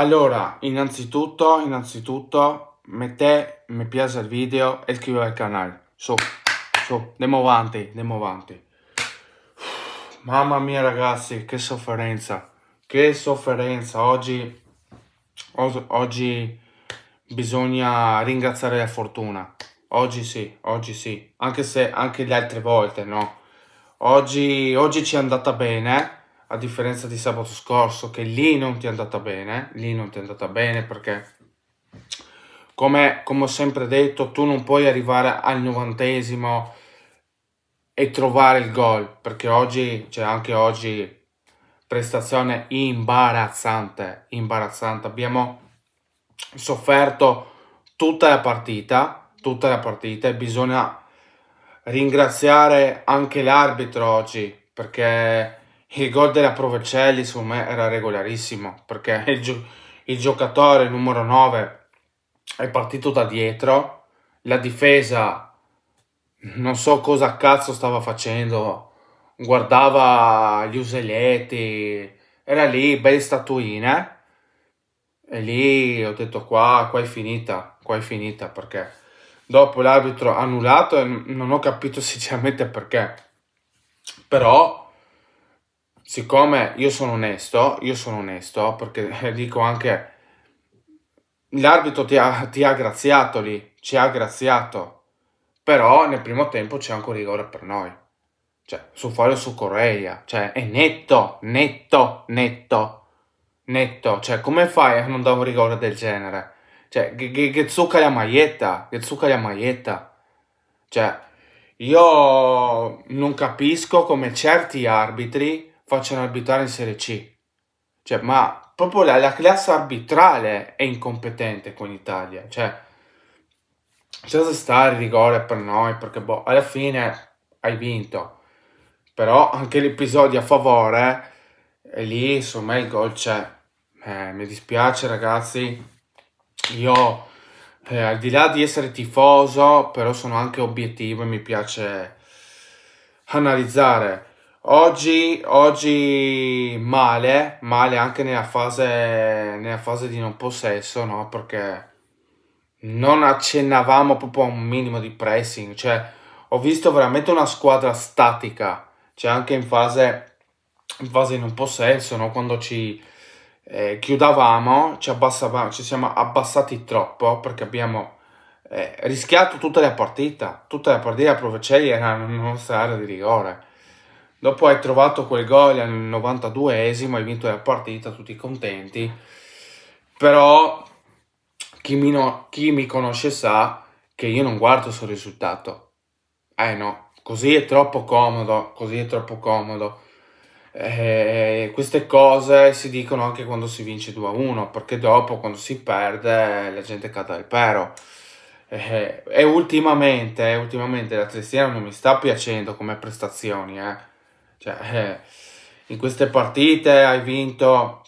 Allora, innanzitutto, innanzitutto, mette mi piace il video e iscrivetevi al canale. Su, su, andiamo avanti, andiamo avanti. Mamma mia ragazzi, che sofferenza, che sofferenza. Oggi, oggi bisogna ringraziare la fortuna. Oggi sì, oggi sì. Anche se anche le altre volte, no? Oggi, oggi ci è andata bene, a differenza di sabato scorso, che lì non ti è andata bene, eh? lì non ti è andata bene perché, come, come ho sempre detto, tu non puoi arrivare al novantesimo e trovare il gol, perché oggi, cioè anche oggi, prestazione imbarazzante, imbarazzante. Abbiamo sofferto tutta la partita, tutta la partita e bisogna ringraziare anche l'arbitro oggi, perché il gol della Provecelli su me era regolarissimo perché il, gio il giocatore numero 9 è partito da dietro, la difesa non so cosa cazzo stava facendo, guardava gli useletti era lì, belle statuine. E lì ho detto qua, qua è finita, qua è finita perché dopo l'arbitro ha annullato e non ho capito sinceramente perché. Però siccome io sono onesto, io sono onesto perché dico anche l'arbitro ti ha, ti ha graziato lì, ci ha graziato, però nel primo tempo c'è anche un rigore per noi. Cioè, su Foglio su Correa, cioè è netto, netto, netto, netto. Cioè, come fai a non dare un rigore del genere? Cioè, che zucca la maglietta, che zucca la maglietta. Cioè, io non capisco come certi arbitri facciano arbitrare in Serie C. Cioè, ma proprio la, la classe arbitrale è incompetente con l'Italia. Cioè, c'è da stare il rigore per noi, perché boh, alla fine hai vinto. Però anche l'episodio a favore, eh, lì insomma il gol c'è. Eh, mi dispiace ragazzi, io eh, al di là di essere tifoso, però sono anche obiettivo e mi piace analizzare Oggi, oggi male, male anche nella fase, nella fase di non possesso, no? Perché non accennavamo proprio a un minimo di pressing, cioè ho visto veramente una squadra statica, cioè anche in fase, in fase di non possesso, no? Quando ci eh, chiudavamo, ci, abbassavamo, ci siamo abbassati troppo perché abbiamo eh, rischiato tutta la partita, tutta la partita, Provecelli era nella nostra area di rigore Dopo hai trovato quel gol al 92esimo, hai vinto la partita, tutti contenti. Però chi mi, no, chi mi conosce sa che io non guardo sul risultato. Eh no, così è troppo comodo, così è troppo comodo. Eh, queste cose si dicono anche quando si vince 2-1, perché dopo quando si perde la gente cade al pero. Eh, e ultimamente, ultimamente la Tristina non mi sta piacendo come prestazioni, eh. Cioè, eh, in queste partite hai vinto,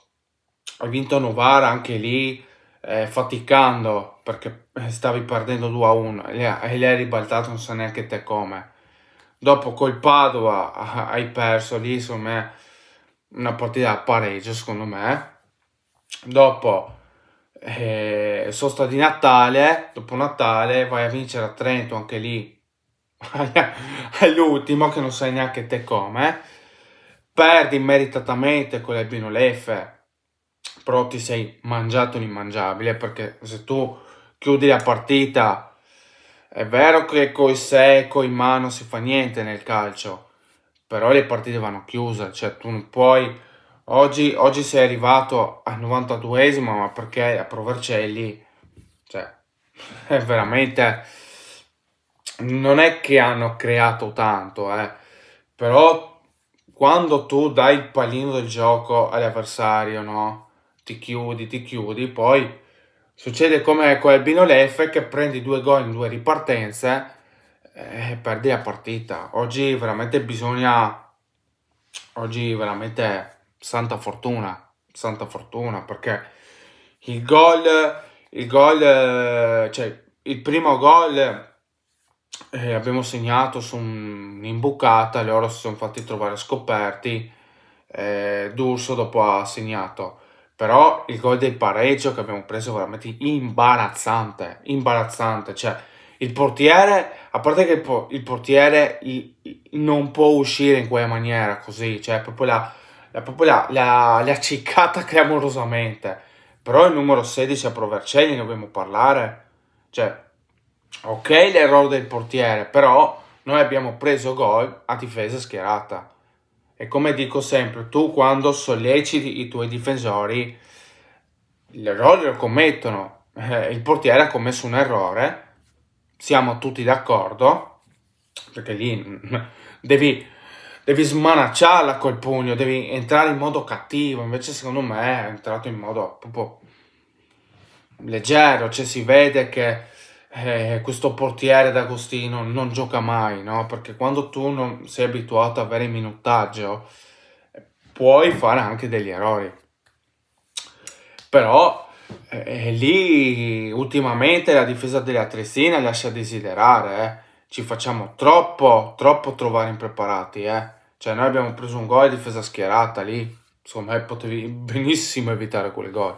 hai vinto Novara anche lì, eh, faticando perché eh, stavi perdendo 2-1 e lì hai ribaltato non so neanche te come. Dopo col Padova ah, hai perso lì, insomma, una partita a pareggio secondo me. Dopo eh, sosta di Natale, dopo Natale vai a vincere a Trento anche lì all'ultimo che non sai neanche te come, perdi meritatamente con le Leffe, però ti sei mangiato l'immangiabile perché se tu chiudi la partita è vero che coi 6 in mano si fa niente nel calcio, però le partite vanno chiuse, cioè tu non puoi... Oggi, oggi sei arrivato al 92esimo, ma perché a Provercelli, cioè, è veramente non è che hanno creato tanto, eh, però quando tu dai il pallino del gioco all'avversario, no? Ti chiudi, ti chiudi, poi succede come con Albino Leff che prendi due gol in due ripartenze e eh, perdi la partita. Oggi veramente bisogna... Oggi veramente santa fortuna, santa fortuna, perché il gol, il gol, eh, cioè il primo gol eh, abbiamo segnato su un'imbucata, loro si sono fatti trovare scoperti, eh, D'Urso dopo ha segnato. Però il gol del pareggio che abbiamo preso è veramente imbarazzante, imbarazzante. Cioè, il portiere, a parte che il, il portiere il, il, non può uscire in quella maniera così, cioè proprio la, la, proprio la, la, la ciccata clamorosamente. Però il numero 16 a Provercelli ne dobbiamo parlare. Cioè, ok l'errore del portiere, però noi abbiamo preso gol a difesa schierata. E come dico sempre, tu quando solleciti i tuoi difensori, l'errore lo commettono. Eh, il portiere ha commesso un errore, siamo tutti d'accordo, perché lì devi, devi smanacciarla col pugno, devi entrare in modo cattivo, invece secondo me è entrato in modo proprio leggero, cioè si vede che eh, questo portiere d'Agostino non gioca mai, no? Perché quando tu non sei abituato a avere minutaggio, puoi fare anche degli errori. Però eh, eh lì ultimamente la difesa della Tresina lascia desiderare, eh. Ci facciamo troppo, troppo trovare impreparati, eh. Cioè noi abbiamo preso un gol di difesa schierata lì, secondo me potevi benissimo evitare quel gol.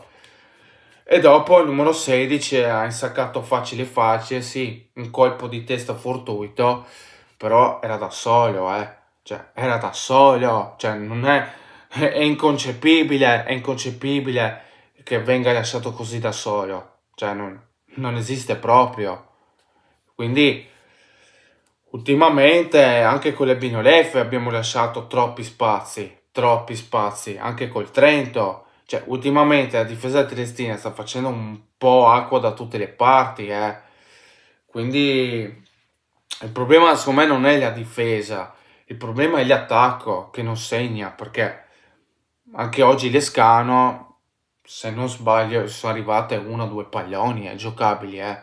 E dopo il numero 16 ha insaccato facile facile, sì, un colpo di testa fortuito, però era da solo, eh. Cioè, era da solo, cioè non è... È inconcepibile, è inconcepibile che venga lasciato così da solo. Cioè, non, non esiste proprio. Quindi, ultimamente, anche con le Binoleffe abbiamo lasciato troppi spazi, troppi spazi. Anche col Trento, cioè, ultimamente la difesa di triestina sta facendo un po' acqua da tutte le parti, eh. Quindi il problema secondo me non è la difesa, il problema è l'attacco che non segna, perché anche oggi Lescano, se non sbaglio, sono arrivate una o due palloni eh, giocabili, eh.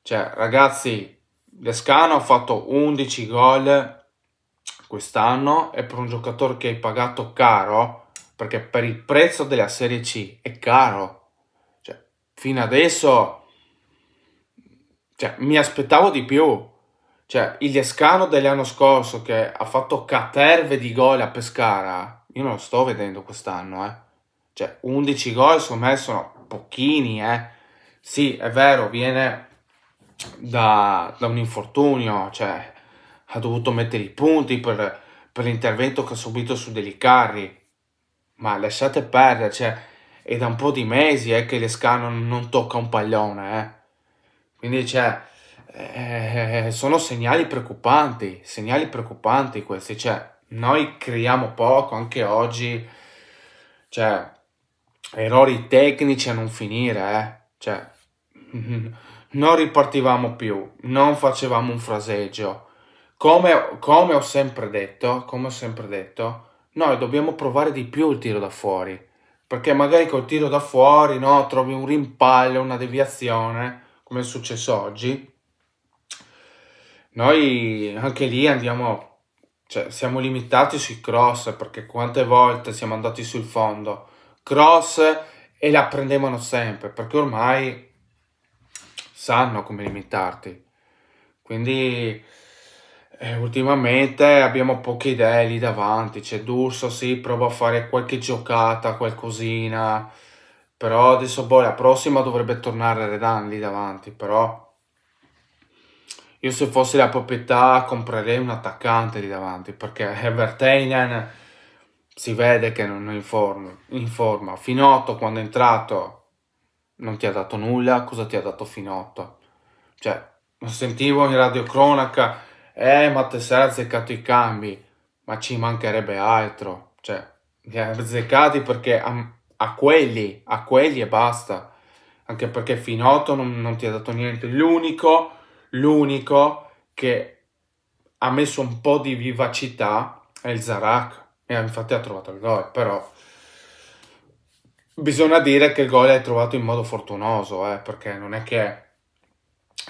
Cioè, ragazzi, Lescano ha fatto 11 gol quest'anno e per un giocatore che hai pagato caro perché per il prezzo della Serie C è caro. Cioè, fino adesso cioè, mi aspettavo di più. Cioè, il Lescano dell'anno scorso che ha fatto caterve di gol a Pescara, io non lo sto vedendo quest'anno, eh. Cioè, 11 gol su me sono pochini, eh. Sì, è vero, viene da, da un infortunio, cioè, ha dovuto mettere i punti per, per l'intervento che ha subito su Delicarri, ma lasciate perdere, cioè, è da un po' di mesi eh, che Lescano non tocca un pallone, eh. Quindi, cioè, eh, sono segnali preoccupanti, segnali preoccupanti questi, cioè, noi creiamo poco, anche oggi, cioè, errori tecnici a non finire, eh. Cioè, non ripartivamo più, non facevamo un fraseggio. Come, come ho sempre detto, come ho sempre detto, noi dobbiamo provare di più il tiro da fuori, perché magari col tiro da fuori no, trovi un rimpallo, una deviazione, come è successo oggi. Noi anche lì andiamo, cioè siamo limitati sui cross, perché quante volte siamo andati sul fondo. Cross e la prendevano sempre, perché ormai sanno come limitarti. Quindi eh, ultimamente abbiamo poche idee lì davanti, c'è D'Urso, sì, prova a fare qualche giocata, qualcosina, però adesso poi boh, la prossima dovrebbe tornare Redan lì davanti, però io se fossi la proprietà comprerei un attaccante lì davanti, perché Evertainen si vede che non è in forma, in forma. Finotto quando è entrato non ti ha dato nulla, cosa ti ha dato Finotto? Cioè, lo sentivo in radio cronaca, eh ma te sei azzeccato i cambi, ma ci mancherebbe altro, cioè li ha azzeccati perché a, a, quelli, a quelli e basta, anche perché Finotto non, non ti ha dato niente, l'unico, l'unico che ha messo un po' di vivacità è il Zarak, e infatti ha trovato il gol, però bisogna dire che il gol è trovato in modo fortunoso, eh, perché non è che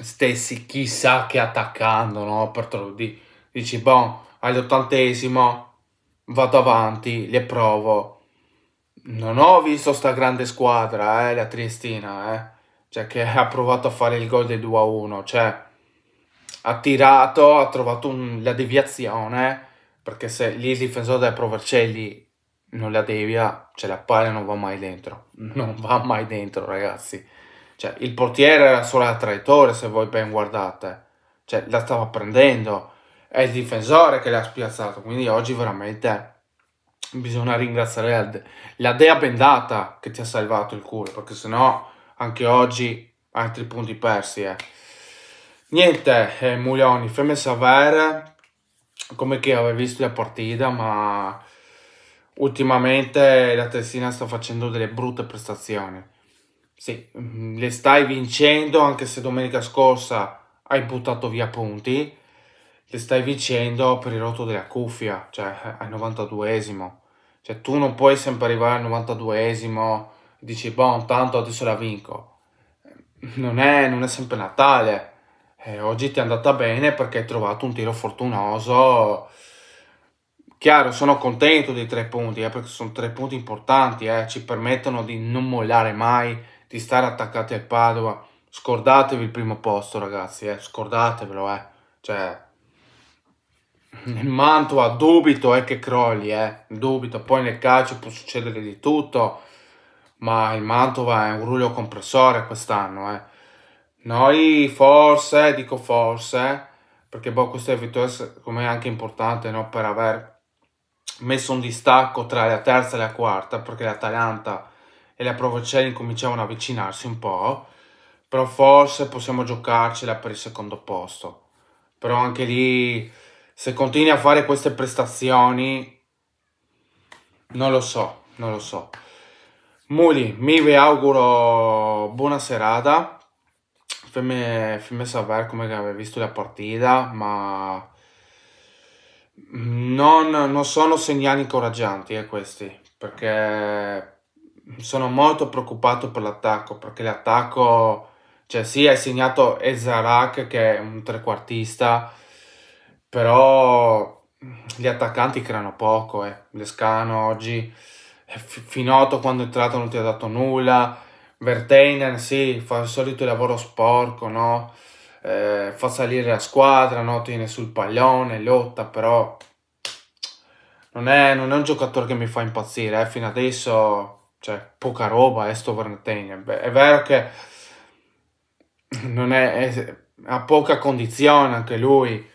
stessi chissà che attaccando, no? Per di, dici, boh, all'ottantesimo vado avanti, le provo. Non ho visto sta grande squadra, eh, la Triestina, eh. Cioè, che ha provato a fare il gol del 2-1, cioè... Ha tirato, ha trovato un, la deviazione, perché se lì il difensore del Provercelli non la devia, cioè la palla non va mai dentro. Non va mai dentro, ragazzi. Cioè, il portiere era solo la traiettoria, se voi ben guardate. Cioè, la stava prendendo. È il difensore che l'ha spiazzato. Quindi oggi veramente bisogna ringraziare la, de la dea bendata che ti ha salvato il culo. Perché sennò anche oggi altri punti persi. Eh. Niente, eh, Mulioni, fammi sapere come che avevi visto la partita, ma ultimamente la Tessina sta facendo delle brutte prestazioni sì, mm, le stai vincendo anche se domenica scorsa hai buttato via punti, le stai vincendo per il rotto della cuffia, cioè eh, al 92esimo. Cioè tu non puoi sempre arrivare al 92esimo e dici, boh, tanto adesso la vinco. Non è, non è sempre Natale. Eh, oggi ti è andata bene perché hai trovato un tiro fortunoso. Chiaro, sono contento dei tre punti, eh, perché sono tre punti importanti, eh, ci permettono di non mollare mai di stare attaccati al Padova. Scordatevi il primo posto, ragazzi, eh, scordatevelo, eh. Cioè, il Mantova dubito eh, che crolli, eh, dubito. Poi nel calcio può succedere di tutto, ma il Mantova è un rullo compressore quest'anno, eh. Noi forse, dico forse, perché boh, questa vittoria secondo me è anche importante no? per aver messo un distacco tra la terza e la quarta, perché l'Atalanta e le provocelli cominciavano ad avvicinarsi un po', però forse possiamo giocarcela per il secondo posto. Però anche lì, se continui a fare queste prestazioni, non lo so, non lo so. Muli, mi vi auguro buona serata. Fammi, fammi sapere come avete visto la partita, ma non, non sono segnali incoraggianti eh, questi, perché sono molto preoccupato per l'attacco perché l'attacco, cioè sì, hai segnato Ezarak che è un trequartista, però gli attaccanti creano poco, eh. Lescano oggi, eh, Finotto quando è entrato non ti ha dato nulla, Verteinen sì, fa il solito lavoro sporco, no? Eh, fa salire la squadra, no? tiene sul pallone, lotta, però non è, non è un giocatore che mi fa impazzire, eh. fino adesso cioè poca roba è sto Vernetteng. È vero che non è, è a poca condizione anche lui,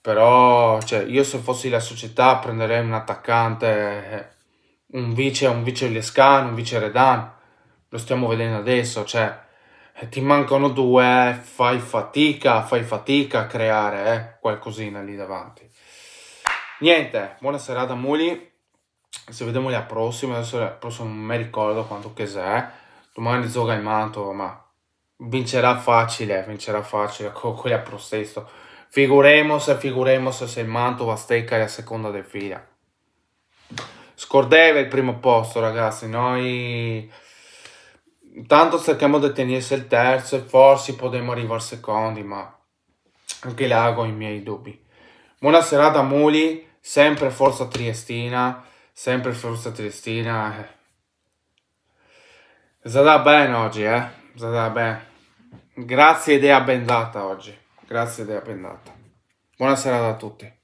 però cioè, io se fossi la società prenderei un attaccante, eh, un vice, un vice Lescan, un vice Redan, lo stiamo vedendo adesso, cioè eh, ti mancano due, fai fatica, fai fatica a creare eh, qualcosina lì davanti. Niente, buona serata Muli se vediamo la prossima, adesso la prossima non mi ricordo quanto che è, domani gioca il Mantova, ma vincerà facile, vincerà facile con quella pro stesso. Figuremos, figuremos se il Mantova stecca la seconda del fila. Scordeva il primo posto, ragazzi, noi intanto cerchiamo di tenersi il terzo e forse potremo arrivare secondi, ma anche là ho i miei dubbi. Buona serata Muli, sempre Forza Triestina. Sempre Forza tristina Eh. Sarà bene oggi, eh. Sarà bene. Grazie idea bendata oggi. Grazie idea bendata. Buonasera a tutti.